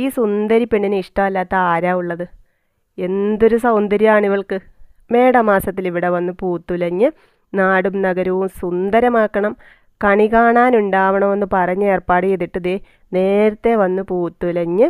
ഈ സുന്ദരി പെണ്ണിനെ ഇഷ്ടമല്ലാത്ത ആരാ ഉള്ളത് എന്തൊരു സൗന്ദര്യമാണ് ഇവൾക്ക് മേടമാസത്തിൽ ഇവിടെ വന്ന് പൂത്തുലഞ്ഞ് നാടും നഗരവും സുന്ദരമാക്കണം കണി കാണാനുണ്ടാവണമെന്ന് പറഞ്ഞ് ഏർപ്പാട് ചെയ്തിട്ട് ദേ നേരത്തെ വന്ന് പൂത്തുലഞ്ഞ്